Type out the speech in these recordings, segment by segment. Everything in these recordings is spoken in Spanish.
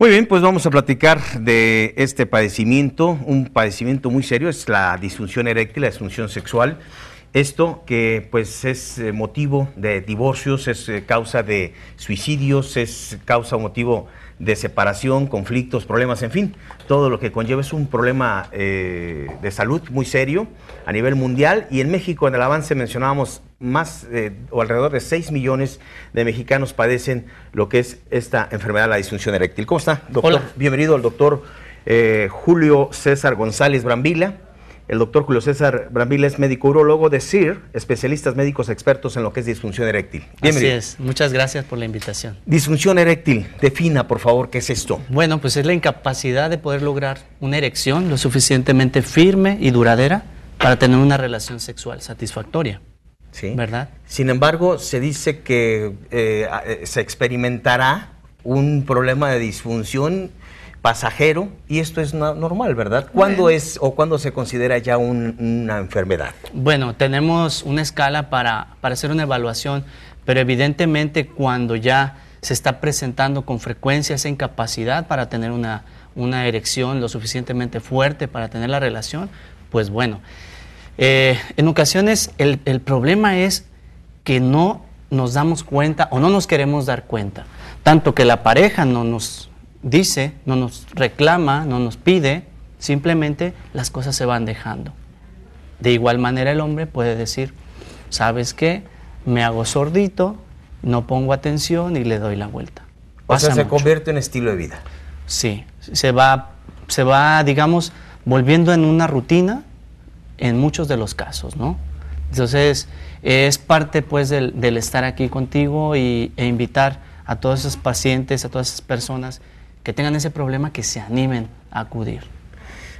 Muy bien, pues vamos a platicar de este padecimiento, un padecimiento muy serio, es la disfunción eréctil, la disfunción sexual. Esto que pues es eh, motivo de divorcios, es eh, causa de suicidios, es causa motivo de separación, conflictos, problemas, en fin, todo lo que conlleva es un problema eh, de salud muy serio a nivel mundial y en México en el avance mencionábamos más eh, o alrededor de 6 millones de mexicanos padecen lo que es esta enfermedad, la disfunción eréctil. ¿Cómo está, doctor? Bienvenido al doctor eh, Julio César González Brambila el doctor Julio César Brambil es médico urologo de CIR, especialistas médicos expertos en lo que es disfunción eréctil. Así es, muchas gracias por la invitación. Disfunción eréctil, defina por favor qué es esto. Bueno, pues es la incapacidad de poder lograr una erección lo suficientemente firme y duradera para tener una relación sexual satisfactoria. Sí. ¿Verdad? Sin embargo, se dice que eh, eh, se experimentará un problema de disfunción pasajero y esto es normal, ¿verdad? ¿Cuándo es o cuándo se considera ya una enfermedad? Bueno, tenemos una escala para, hacer una evaluación, pero evidentemente cuando ya se está presentando con frecuencia esa incapacidad para tener una, una erección lo suficientemente fuerte para tener la relación, pues bueno. Eh, en ocasiones el problema es que no nos damos cuenta o no nos queremos dar cuenta, tanto que la pareja no nos dice, no nos reclama, no nos pide, simplemente las cosas se van dejando. De igual manera el hombre puede decir, ¿sabes qué? Me hago sordito, no pongo atención y le doy la vuelta. o sea, se convierte en estilo de vida. Sí, se va, se va, digamos, volviendo en una rutina en muchos de los casos, ¿no? Entonces, es parte pues del, estar aquí contigo y, e invitar a todos esos pacientes, a todas esas personas que tengan ese problema, que se animen a acudir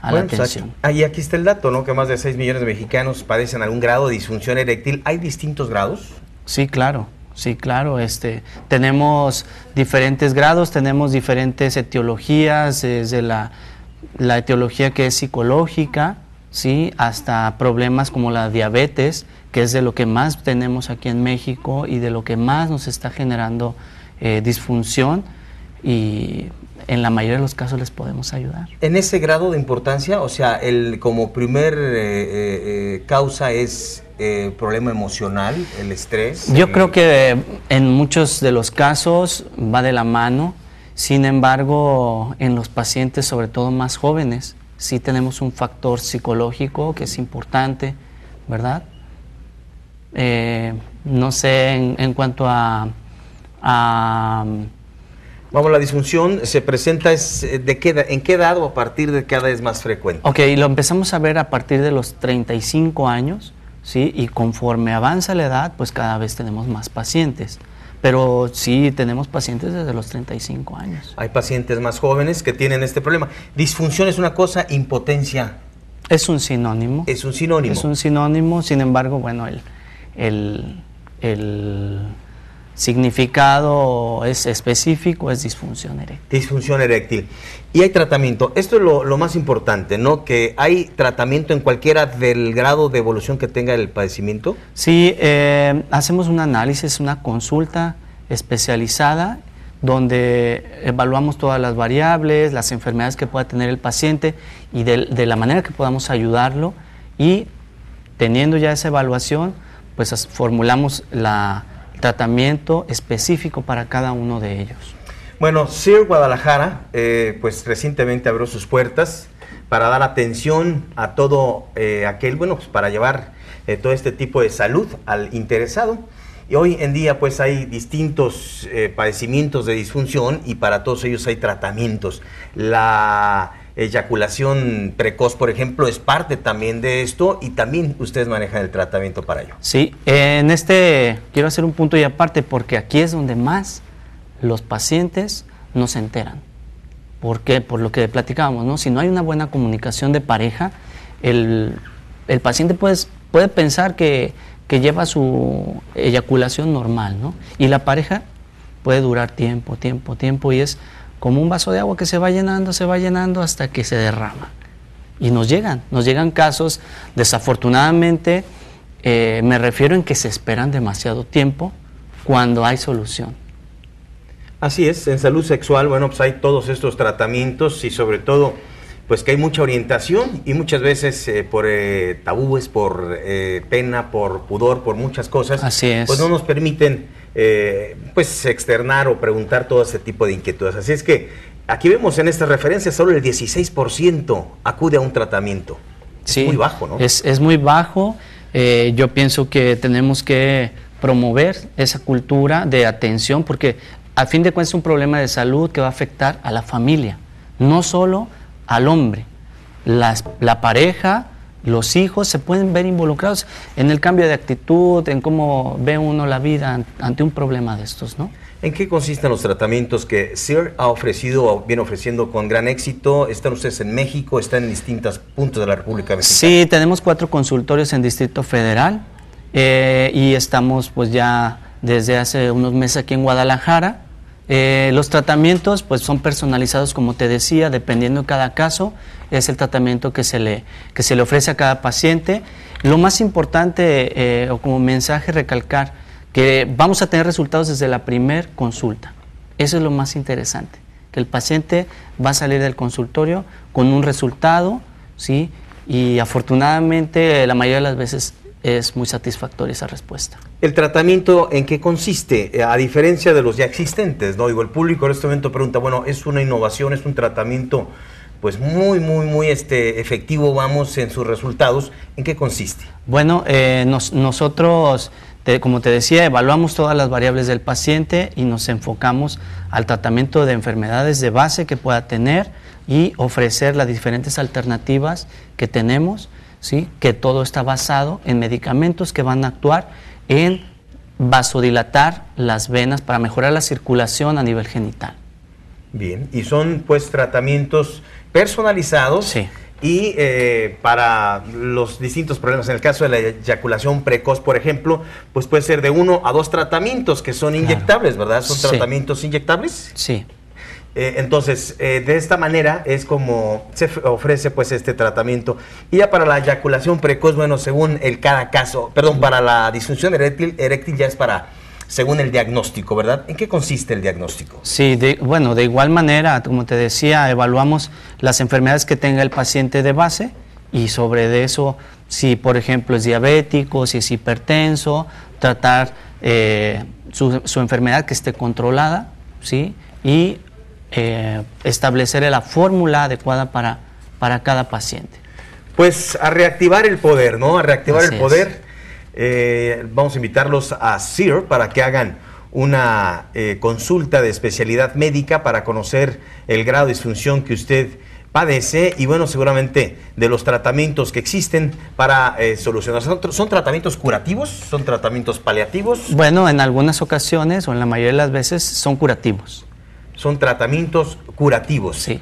a la pues atención. aquí, aquí está el dato, ¿no? Que más de 6 millones de mexicanos padecen algún grado de disfunción eréctil. ¿Hay distintos grados? Sí, claro. Sí, claro, este, tenemos diferentes grados, tenemos diferentes etiologías, desde la, la etiología que es psicológica, ¿sí? hasta problemas como la diabetes, que es de lo que más tenemos aquí en México y de lo que más nos está generando eh, disfunción. Y en la mayoría de los casos les podemos ayudar. En ese grado de importancia, o sea, el como primer eh, eh, eh, causa es el problema emocional, el estrés. Yo creo que en muchos de los casos va de la mano. Sin embargo, en los pacientes, sobre todo más jóvenes, sí tenemos un factor psicológico que es importante, ¿verdad? no sé, en, cuanto a Vamos, la disfunción se presenta es eh, de qué, en qué edad o a partir de qué edad es más frecuente. Ok, lo empezamos a ver a partir de los 35 años, ¿sí? Y conforme avanza la edad, pues cada vez tenemos más pacientes. Pero sí, tenemos pacientes desde los 35 años. Hay pacientes más jóvenes que tienen este problema. Disfunción es una cosa, impotencia. Es un sinónimo. Es un sinónimo. Es un sinónimo, sin embargo, bueno, el, el significado es específico, es disfunción eréctil. Disfunción eréctil. Y hay tratamiento. Esto es lo, lo, más importante, ¿no? Que hay tratamiento en cualquiera del grado de evolución que tenga el padecimiento. Sí, eh, hacemos un análisis, una consulta especializada donde evaluamos todas las variables, las enfermedades que pueda tener el paciente y de, de la manera que podamos ayudarlo y teniendo ya esa evaluación, pues formulamos la, tratamiento específico para cada uno de ellos. Bueno, Sir Guadalajara eh, pues recientemente abrió sus puertas para dar atención a todo eh, aquel, bueno, pues para llevar eh, todo este tipo de salud al interesado. Y hoy en día pues hay distintos padecimientos de disfunción y para todos ellos hay tratamientos. La eyaculación precoz, por ejemplo, es parte también de esto y también ustedes manejan el tratamiento para ello. Sí, en este quiero hacer un punto y aparte porque aquí es donde más los pacientes no se enteran. ¿Por qué? Por lo que platicábamos, ¿no? Si no hay una buena comunicación de pareja, el, paciente puede, puede pensar que, que, lleva su eyaculación normal, ¿no? Y la pareja puede durar tiempo, tiempo, tiempo y es como un vaso de agua que se va llenando, se va llenando hasta que se derrama. Y nos llegan, nos llegan casos, desafortunadamente, eh, me refiero en que se esperan demasiado tiempo cuando hay solución. Así es, en salud sexual, bueno, pues hay todos estos tratamientos y sobre todo, pues que hay mucha orientación y muchas veces eh, por eh, tabúes, por pena, por pudor, por muchas cosas, Así es. pues no nos permiten eh, pues externar o preguntar todo ese tipo de inquietudes. Así es que aquí vemos en esta referencia solo el 16% acude a un tratamiento. Sí, es muy bajo, ¿no? Es, es muy bajo. Eh, yo pienso que tenemos que promover esa cultura de atención porque al fin de cuentas es un problema de salud que va a afectar a la familia, no solo al hombre. la pareja los hijos se pueden ver involucrados en el cambio de actitud, en cómo ve uno la vida ante un problema de estos, ¿no? ¿En qué consisten los tratamientos que SIR ha ofrecido o viene ofreciendo con gran éxito? ¿Están ustedes en México? ¿Están en distintos puntos de la República Mexicana? Sí, tenemos cuatro consultorios en Distrito Federal eh, y estamos pues ya desde hace unos meses aquí en Guadalajara eh, los tratamientos pues son personalizados, como te decía, dependiendo de cada caso, es el tratamiento que se le, que se le ofrece a cada paciente. Lo más importante eh, o como mensaje recalcar que vamos a tener resultados desde la primer consulta. Eso es lo más interesante, que el paciente va a salir del consultorio con un resultado, ¿sí? Y afortunadamente la mayoría de las veces es muy satisfactoria esa respuesta. ¿El tratamiento en qué consiste? Eh, a diferencia de los ya existentes, ¿no? Digo, el público en este momento pregunta, bueno, es una innovación, es un tratamiento pues muy, muy, muy este, efectivo, vamos, en sus resultados. ¿En qué consiste? Bueno, eh, nosotros, como te decía, evaluamos todas las variables del paciente y nos enfocamos al tratamiento de enfermedades de base que pueda tener y ofrecer las diferentes alternativas que tenemos ¿sí? que todo está basado en medicamentos que van a actuar en vasodilatar las venas para mejorar la circulación a nivel genital. Bien, y son pues tratamientos personalizados y eh, para los distintos problemas. En el caso de la eyaculación precoz, por ejemplo, pues puede ser de uno a dos tratamientos que son inyectables, ¿verdad? ¿Son tratamientos inyectables? Sí. Eh, entonces, eh, de esta manera es como se ofrece pues este tratamiento. Y ya para la eyaculación precoz, bueno, según el cada caso, perdón, para la disfunción eréctil, eréctil ya es para según el diagnóstico, ¿verdad? ¿En qué consiste el diagnóstico? Sí, bueno, de igual manera, como te decía, evaluamos las enfermedades que tenga el paciente de base y sobre eso, si por ejemplo es diabético, si es hipertenso, tratar eh, su, su, enfermedad que esté controlada, ¿sí? Y eh, establecer la fórmula adecuada para, cada paciente. Pues a reactivar el poder, ¿no? A reactivar el poder. Eh, vamos a invitarlos a CIR para que hagan una eh, consulta de especialidad médica para conocer el grado de disfunción que usted padece y bueno, seguramente de los tratamientos que existen para solucionar. ¿Son, ¿Son, tratamientos curativos? ¿Son tratamientos paliativos? Bueno, en algunas ocasiones o en la mayoría de las veces son curativos son tratamientos curativos. Sí.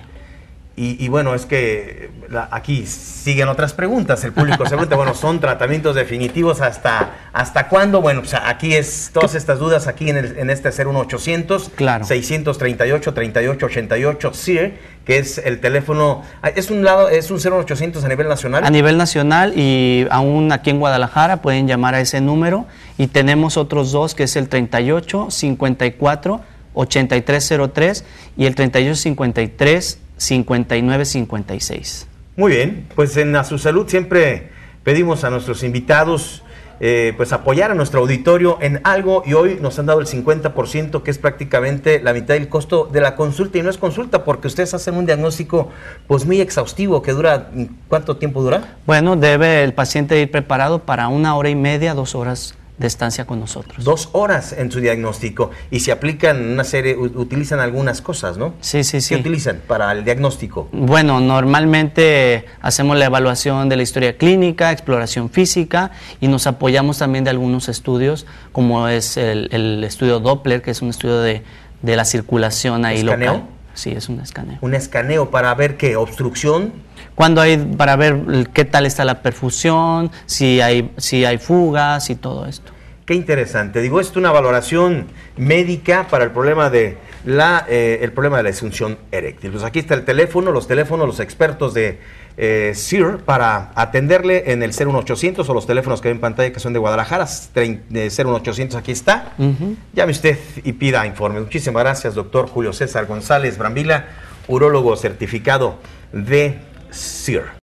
Y, bueno, es que aquí siguen otras preguntas. El público se pregunta, bueno, ¿son tratamientos definitivos hasta, hasta cuándo? Bueno, pues, aquí es todas estas dudas aquí en, el, en este 01800 claro. 638 3888 SIR, que es el teléfono, ah, es un lado, es un 01800 a nivel nacional. A nivel nacional y aún aquí en Guadalajara pueden llamar a ese número y tenemos otros dos que es el 38 54 8303 y el 3853 5956. Muy bien, pues en A Su Salud siempre pedimos a nuestros invitados eh, pues apoyar a nuestro auditorio en algo y hoy nos han dado el 50% que es prácticamente la mitad del costo de la consulta y no es consulta porque ustedes hacen un diagnóstico pues muy exhaustivo que dura ¿cuánto tiempo dura? Bueno, debe el paciente ir preparado para una hora y media, dos horas de estancia con nosotros. Dos horas en su diagnóstico y se aplican una serie, utilizan algunas cosas, ¿no? Sí, sí, sí. ¿Qué utilizan para el diagnóstico? Bueno, normalmente hacemos la evaluación de la historia clínica, exploración física y nos apoyamos también de algunos estudios, como es el, estudio Doppler, que es un estudio de, la circulación ahí local. Sí, es un escaneo. Un escaneo para ver qué, obstrucción. Cuando hay, para ver qué tal está la perfusión, si hay, si hay fugas y todo esto. Qué interesante. Digo, es una valoración médica para el problema de la, eh, el problema de la disfunción eréctil. Pues aquí está el teléfono, los teléfonos, los expertos de eh, SIR para atenderle en el 01800 o los teléfonos que hay en pantalla que son de Guadalajara, 01800 eh, aquí está. Llame usted y pida informe. Muchísimas gracias, doctor Julio César González Brambila, urólogo certificado de SIR.